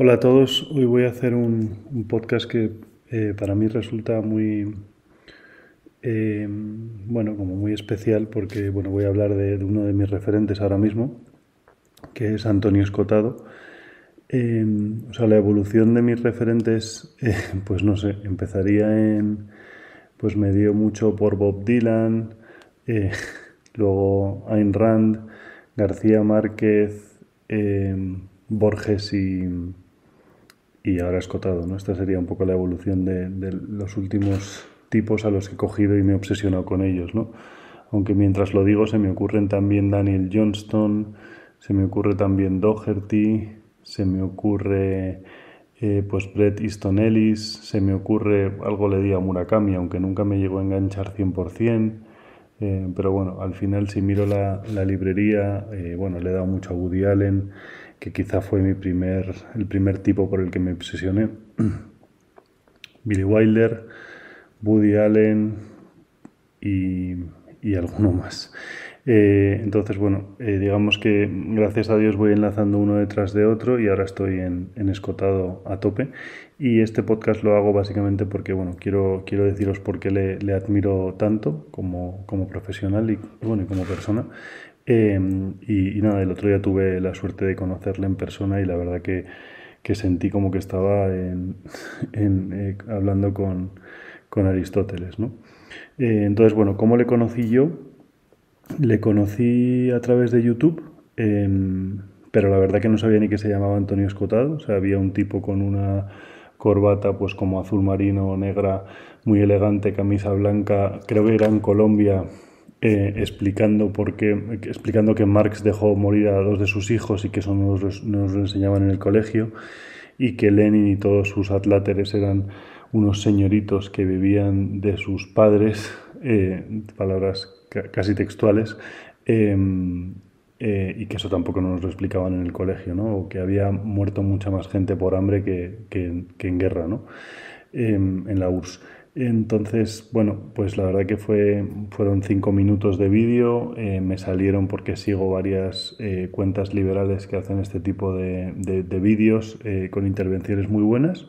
Hola a todos, hoy voy a hacer un, podcast que eh, para mí resulta muy, eh, bueno, como muy especial porque, bueno, voy a hablar de, uno de mis referentes ahora mismo, que es Antonio Escotado. Em, o sea, la evolución de mis referentes, eh, pues no sé, empezaría en, pues me dio mucho por Bob Dylan, luego Ayn Rand, García Márquez, em, Borges y y ahora escotado. ¿no? Esta sería un poco la evolución de, los últimos tipos a los que he cogido y me he obsesionado con ellos. ¿no? Aunque mientras lo digo se me ocurren también Daniel Johnston, se me ocurre también Doherty, se me ocurre eh, pues Brett Easton Ellis, se me ocurre, algo le di a Murakami, aunque nunca me llegó a enganchar 100%. Eh, pero bueno, al final si miro la, librería, eh, bueno, le he dado mucho a Woody Allen que quizá fue mi primer, el primer tipo por el que me obsesioné. Billy Wilder, Woody Allen y, y alguno más. Eh, entonces, bueno, eh, digamos que gracias a Dios voy enlazando uno detrás de otro y ahora estoy en, en, escotado a tope. Y este podcast lo hago básicamente porque, bueno, quiero, quiero deciros por qué le, le admiro tanto como, como profesional y, bueno, y como persona. Em, y, nada, el otro día tuve la suerte de conocerle en persona y la verdad que, que sentí como que estaba en, en, eh, hablando con, con Aristóteles, ¿no? entonces, bueno, ¿cómo le conocí yo? Le conocí a través de YouTube, em, pero la verdad que no sabía ni que se llamaba Antonio Escotado. O sea, había un tipo con una corbata pues como azul marino o negra, muy elegante, camisa blanca, creo que era en Colombia, eh, explicando, por qué, explicando que Marx dejó morir a dos de sus hijos y que eso no nos lo enseñaban en el colegio, y que Lenin y todos sus atláteres eran unos señoritos que vivían de sus padres eh, palabras casi textuales, em, eh, y que eso tampoco nos lo explicaban en el colegio, ¿no? o que había muerto mucha más gente por hambre que, en guerra, ¿no? Em, en la URSS. Entonces, bueno, pues la verdad que fue, fueron cinco minutos de vídeo, eh, me salieron porque sigo varias cuentas liberales que hacen este tipo de, de, vídeos con intervenciones muy buenas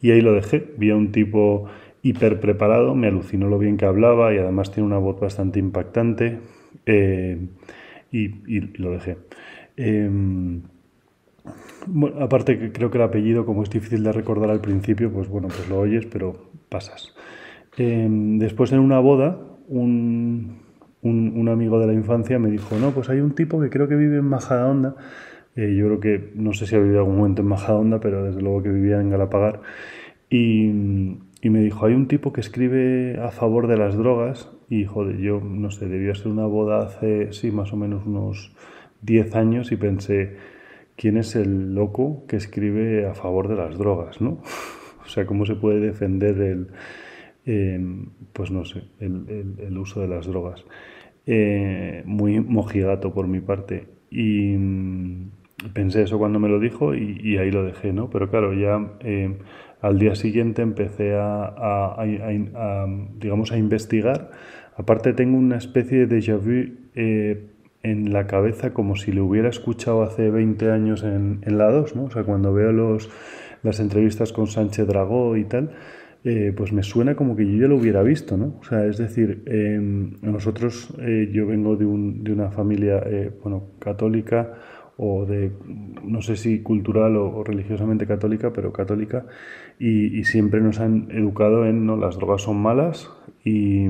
y ahí lo dejé. Vi a un tipo hiper preparado, me alucinó lo bien que hablaba y además tiene una voz bastante impactante eh, y, lo dejé. Em, bueno, aparte que creo que el apellido, como es difícil de recordar al principio, pues bueno, pues lo oyes, pero pasas. Em, después en una boda, un, amigo de la infancia me dijo, no, pues hay un tipo que creo que vive en Majadahonda. Onda. Eh, yo creo que, no sé si ha vivido algún momento en Majadahonda, pero desde luego que vivía en Galapagar. Y, y me dijo, hay un tipo que escribe a favor de las drogas y joder, yo no sé, debió ser una boda hace, sí, más o menos unos 10 años y pensé, ¿quién es el loco que escribe a favor de las drogas, no? o sea, ¿cómo se puede defender el, em, pues no sé, el, uso de las drogas? Eh, muy mojigato por mi parte y... Mm, pensé eso cuando me lo dijo y, ahí lo dejé, ¿no? Pero claro, ya eh, al día siguiente empecé a, digamos, a investigar. Aparte tengo una especie de déjà vu eh, en la cabeza como si lo hubiera escuchado hace 20 años en, en la 2, ¿no? O sea, cuando veo los, las entrevistas con Sánchez Dragó y tal, eh, pues me suena como que yo ya lo hubiera visto, ¿no? O sea, es decir, em, nosotros, yo vengo de, un, de una familia, bueno, católica o de, no sé si cultural o, religiosamente católica, pero católica, y, siempre nos han educado en, no, las drogas son malas y,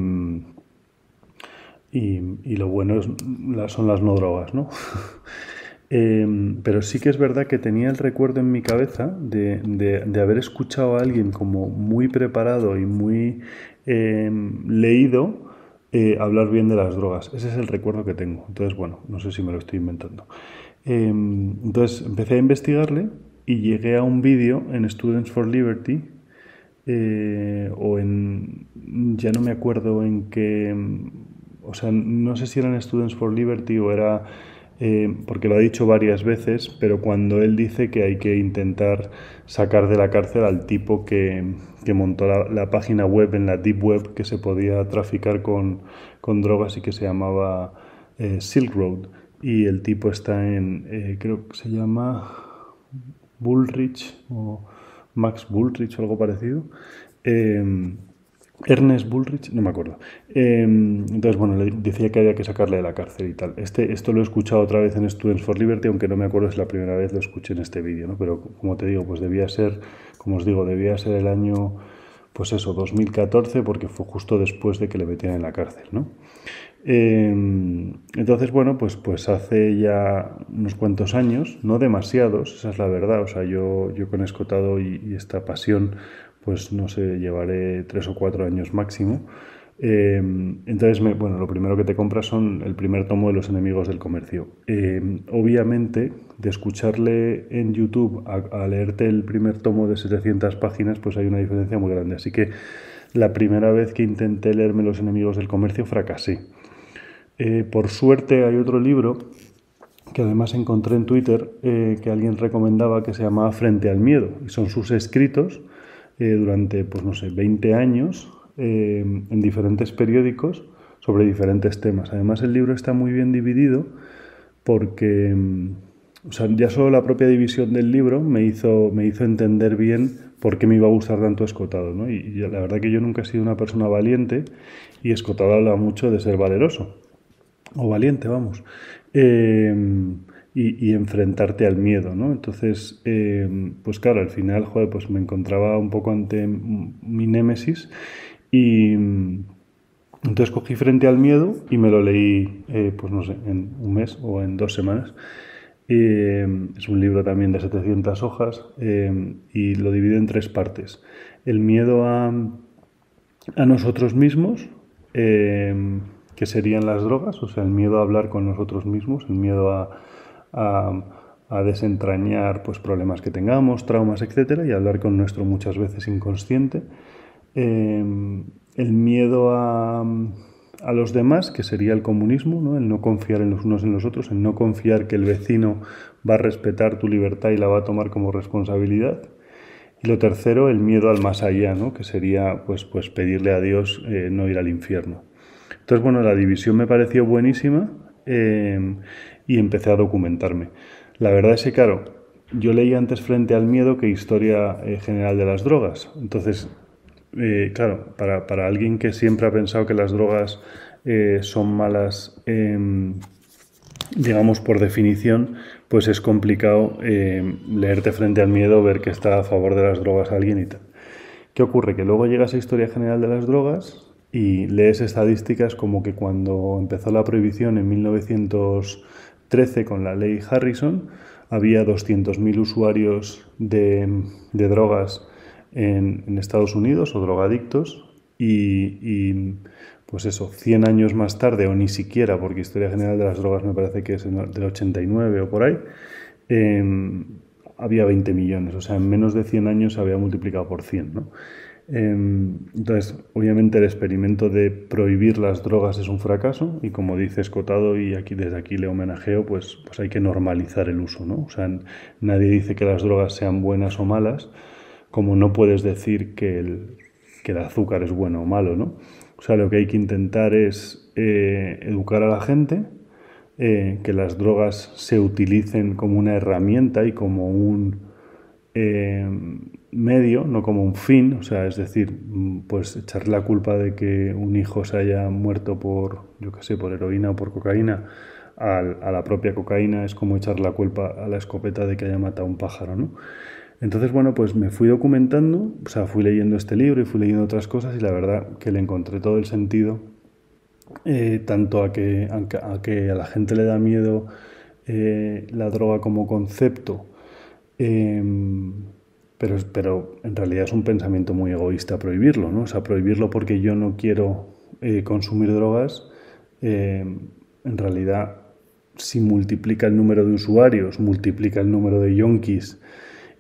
lo bueno son las no drogas, ¿no? Em, pero sí que es verdad que tenía el recuerdo en mi cabeza de, haber escuchado a alguien como muy preparado y muy em, leído eh, hablar bien de las drogas. Ese es el recuerdo que tengo. Entonces, bueno, no sé si me lo estoy inventando. Em, entonces empecé a investigarle y llegué a un vídeo en Students for Liberty eh, o en, ya no me acuerdo en qué, o sea, no sé si era Students for Liberty o era, eh, porque lo ha dicho varias veces, pero cuando él dice que hay que intentar sacar de la cárcel al tipo que, montó la, página web en la Deep Web que se podía traficar con drogas y que se llamaba eh, Silk Road y el tipo está en, eh, creo que se llama Bullrich o Max Bullrich o algo parecido. Em, Ernest Bullrich, no me acuerdo. Em, entonces, bueno, le decía que había que sacarle de la cárcel y tal. Este, esto lo he escuchado otra vez en Students for Liberty, aunque no me acuerdo si la primera vez lo escuché en este vídeo, ¿no? Pero como te digo, pues debía ser, como os digo, debía ser el año pues eso, 2014, porque fue justo después de que le metieran en la cárcel, ¿no? Em, entonces, bueno, pues, pues hace ya unos cuantos años, no demasiados, esa es la verdad, o sea, yo, con Escotado y, y esta pasión, pues no sé, llevaré tres o cuatro años máximo, eh, entonces, bueno, lo primero que te compras son el primer tomo de Los enemigos del comercio. Eh, obviamente, de escucharle en YouTube a, leerte el primer tomo de 700 páginas, pues hay una diferencia muy grande. Así que la primera vez que intenté leerme Los enemigos del comercio, fracasé. Eh, por suerte hay otro libro que además encontré en Twitter que alguien recomendaba que se llamaba Frente al Miedo. Y son sus escritos durante, pues no sé, 20 años eh, en diferentes periódicos sobre diferentes temas. Además, el libro está muy bien dividido porque mm, o sea, ya solo la propia división del libro me hizo, me hizo entender bien por qué me iba a gustar tanto Escotado. Y, la verdad que yo nunca he sido una persona valiente y Escotado habla mucho de ser valeroso, o valiente, vamos, eh, y, enfrentarte al miedo. Entonces, eh, pues claro, al final pues me encontraba un poco ante mi némesis y mm, entonces cogí frente al miedo y me lo leí, eh, pues en un mes o en dos semanas. Mm, es un libro también de 700 hojas eh, y lo divido en tres partes. El miedo a, nosotros mismos, eh, que serían las drogas, o sea, el miedo a hablar con nosotros mismos, el miedo a, desentrañar pues, problemas que tengamos, traumas, etc., y hablar con nuestro muchas veces inconsciente. Em, el miedo a, los demás, que sería el comunismo, ¿no? el no confiar en los unos en los otros, el no confiar que el vecino va a respetar tu libertad y la va a tomar como responsabilidad. Y lo tercero, el miedo al más allá, que sería pues, pues pedirle a Dios eh, no ir al infierno. Entonces, bueno, la división me pareció buenísima em, y empecé a documentarme. La verdad es que, claro, yo leí antes Frente al Miedo que Historia eh, General de las Drogas. Entonces, eh, claro, para, alguien que siempre ha pensado que las drogas eh, son malas, em, digamos, por definición, pues es complicado em, leerte frente al miedo, ver que está a favor de las drogas alguien y tal. ¿Qué ocurre? Que luego llegas a Historia General de las Drogas y lees estadísticas como que cuando empezó la prohibición en 1913 con la ley Harrison, había 200.000 usuarios de, de drogas en, Estados Unidos o drogadictos y, pues eso, 100 años más tarde o ni siquiera, porque Historia General de las Drogas me parece que es del 89 o por ahí, em, había 20 millones, o sea, en menos de 100 años se había multiplicado por 100, em, Entonces, obviamente el experimento de prohibir las drogas es un fracaso y como dice Escotado y aquí desde aquí le homenajeo, pues, pues hay que normalizar el uso, ¿no? O sea, nadie dice que las drogas sean buenas o malas, como no puedes decir que el, azúcar es bueno o malo, ¿no? O sea, lo que hay que intentar es eh, educar a la gente, eh, que las drogas se utilicen como una herramienta y como un eh, medio, no como un fin, o sea, es decir, pues echar la culpa de que un hijo se haya muerto por, yo qué sé, por heroína o por cocaína a la propia cocaína es como echar la culpa a la escopeta de que haya matado a un pájaro, ¿no? Entonces, bueno, pues me fui documentando, o sea, fui leyendo este libro y fui leyendo otras cosas y la verdad que le encontré todo el sentido, eh, tanto a que, a, que a la gente le da miedo eh, la droga como concepto, em, pero, pero en realidad es un pensamiento muy egoísta prohibirlo, ¿no? O sea, prohibirlo porque yo no quiero eh, consumir drogas, em, en realidad si multiplica el número de usuarios, multiplica el número de yonkis,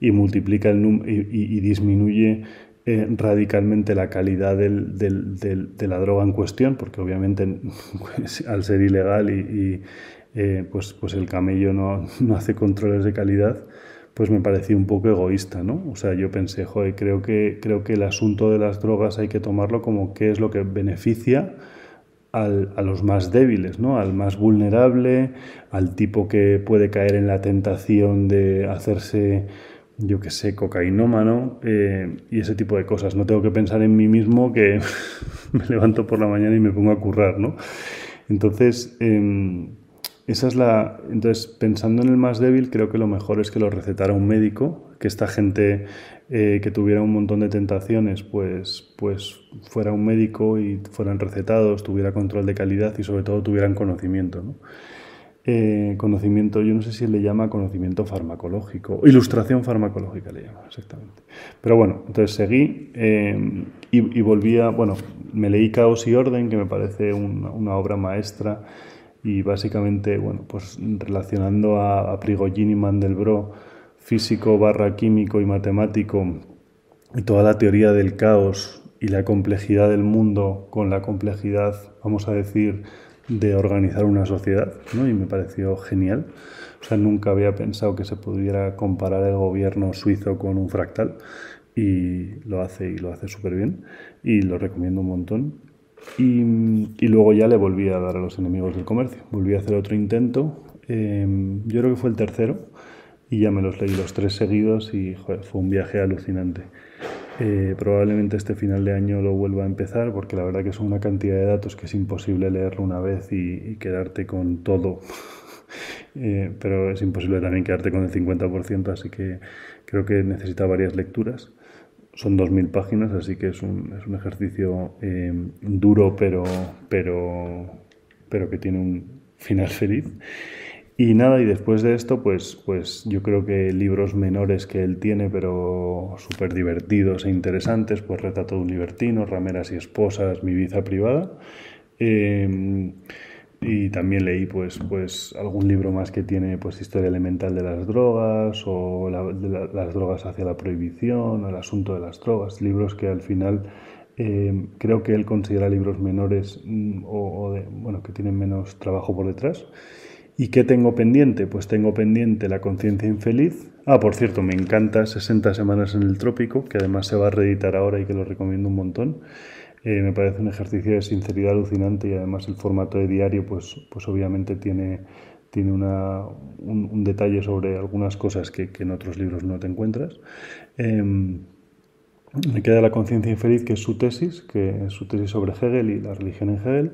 y multiplica el y, disminuye eh, radicalmente la calidad de la droga en cuestión, porque obviamente pues, al ser ilegal y, eh, pues, pues el camello no, hace controles de calidad, pues me pareció un poco egoísta, O sea, yo pensé, joder, creo que, creo que el asunto de las drogas hay que tomarlo como qué es lo que beneficia a los más débiles, ¿no? Al más vulnerable, al tipo que puede caer en la tentación de hacerse yo qué sé, cocainómano eh, y ese tipo de cosas. No tengo que pensar en mí mismo que me levanto por la mañana y me pongo a currar, ¿no? Entonces, em, esa es la... Entonces, pensando en el más débil, creo que lo mejor es que lo recetara un médico, que esta gente eh, que tuviera un montón de tentaciones, pues, pues fuera un médico y fueran recetados, tuviera control de calidad y sobre todo tuvieran conocimiento, ¿no? Eh, conocimiento, yo no sé si le llama conocimiento farmacológico, ilustración farmacológica le llama, exactamente. Pero bueno, entonces seguí eh, y, volvía, volví a, bueno, me leí Caos y Orden, que me parece una, obra maestra y básicamente, bueno, pues relacionando a, a Prigogine y Mandelbrot, físico barra químico y matemático, y toda la teoría del caos y la complejidad del mundo con la complejidad, vamos a decir, de organizar una sociedad, ¿no? y me pareció genial. O sea, nunca había pensado que se pudiera comparar el gobierno suizo con un fractal, y lo hace y lo hace súper bien, y lo recomiendo un montón. Y, luego ya le volví a dar a los enemigos del comercio, volví a hacer otro intento, em, yo creo que fue el tercero, y ya me los leí los tres seguidos y fue un viaje alucinante. Eh, probablemente este final de año lo vuelva a empezar porque la verdad que son una cantidad de datos que es imposible leerlo una vez y, quedarte con todo. Eh, pero es imposible también quedarte con el 50%, así que creo que necesita varias lecturas. Son 2.000 páginas, así que es un, es un ejercicio eh, duro, pero, pero, pero que tiene un final feliz. Y nada, y después de esto, pues, pues yo creo que libros menores que él tiene, pero súper divertidos e interesantes, pues Retrato de un libertino, Rameras y Esposas, Mi Vida Privada. Eh, y también leí pues, pues algún libro más que tiene pues Historia Elemental de las Drogas o las drogas hacia la prohibición o el asunto de las drogas, libros que al final eh, creo que él considera libros menores mm, o, bueno, que tienen menos trabajo por detrás. ¿Y qué tengo pendiente? Pues tengo pendiente La conciencia infeliz. Ah, por cierto, me encanta 60 semanas en el trópico, que además se va a reeditar ahora y que lo recomiendo un montón. Eh, me parece un ejercicio de sinceridad alucinante y además el formato de diario, pues, pues obviamente tiene, tiene una, un, detalle sobre algunas cosas que, en otros libros no te encuentras. Em, me queda La conciencia infeliz, que es su tesis, que es su tesis sobre Hegel y la religión en Hegel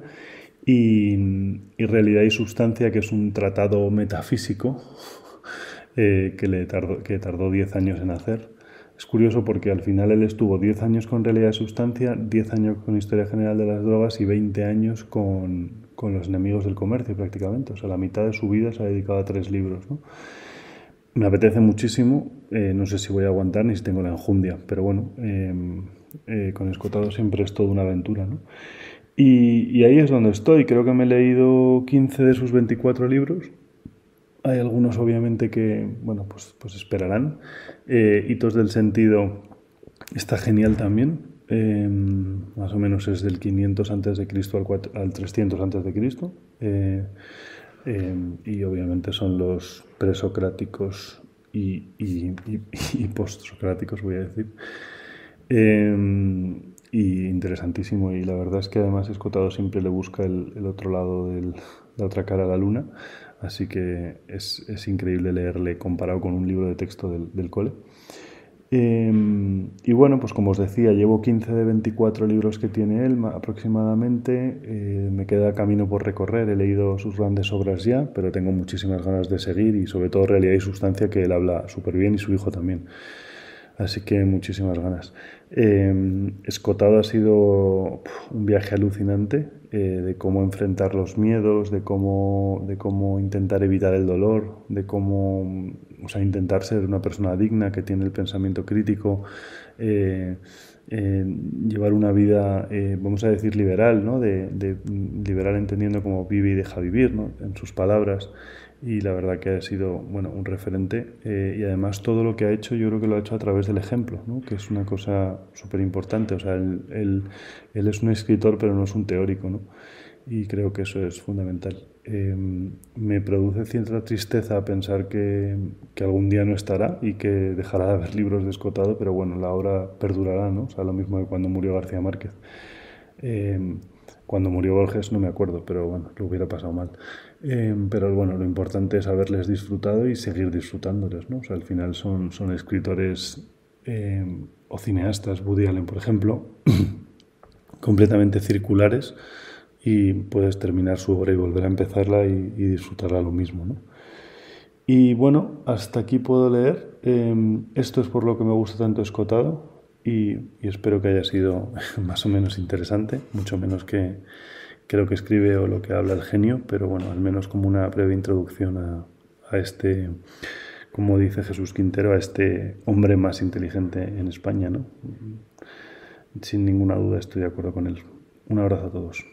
y, Realidad y Sustancia, que es un tratado metafísico eh, que, le tardó, que tardó 10 años en hacer. Es curioso porque al final él estuvo 10 años con Realidad y Sustancia, 10 años con Historia General de las Drogas y 20 años con, Los Enemigos del Comercio prácticamente. O sea, la mitad de su vida se ha dedicado a tres libros. Me apetece muchísimo, eh, no sé si voy a aguantar ni si tengo la enjundia, pero bueno, eh, con Escotado siempre es toda una aventura. ¿no? Y, ahí es donde estoy. Creo que me he leído 15 de sus 24 libros. Hay algunos, obviamente, que, bueno, pues, pues esperarán. Eh, Hitos del Sentido está genial también. Em, más o menos es del 500 antes de Cristo al, 300 antes de Cristo. Eh, em, y obviamente son los presocráticos y, y, postsocráticos, voy a decir. Em, y interesantísimo. Y la verdad es que además Escotado siempre le busca el, otro lado de la otra cara a la luna. Así que es, es, increíble leerle comparado con un libro de texto del, cole. Em, y bueno, pues como os decía, llevo 15 de 24 libros que tiene él aproximadamente. Eh, me queda camino por recorrer. He leído sus grandes obras ya, pero tengo muchísimas ganas de seguir y sobre todo realidad y sustancia que él habla súper bien y su hijo también. Así que muchísimas ganas. Escotado em, ha sido un viaje alucinante eh, de cómo enfrentar los miedos, de cómo, de cómo intentar evitar el dolor, de cómo o sea, intentar ser una persona digna, que tiene el pensamiento crítico, eh, eh, llevar una vida, eh, vamos a decir, liberal, ¿no? De, de, liberal entendiendo cómo vive y deja vivir, ¿no? En sus palabras. Y la verdad que ha sido, bueno, un referente. y además todo lo que ha hecho yo creo que lo ha hecho a través del ejemplo, ¿no? Que es una cosa súper importante. O sea, él, él, es un escritor pero no es un teórico, ¿no? y creo que eso es fundamental. Em, me produce cierta tristeza pensar que, que, algún día no estará y que dejará de haber libros de Escotado, pero bueno, la obra perdurará, ¿no? O sea, lo mismo que cuando murió García Márquez. Em, cuando murió Borges no me acuerdo, pero bueno, lo hubiera pasado mal. Em, pero bueno, lo importante es haberles disfrutado y seguir disfrutándoles, ¿no? O sea, al final son, son escritores o cineastas, Woody Allen, por ejemplo, completamente circulares y puedes terminar su obra y volver a empezarla y, disfrutarla lo mismo. ¿no? Y bueno, hasta aquí puedo leer. Em, esto es por lo que me gusta tanto Escotado y, espero que haya sido más o menos interesante, mucho menos que, creo lo que escribe o lo que habla el genio, pero bueno, al menos como una breve introducción a, a este, como dice Jesús Quintero, a este hombre más inteligente en España, ¿no? Sin ninguna duda estoy de acuerdo con él. Un abrazo a todos.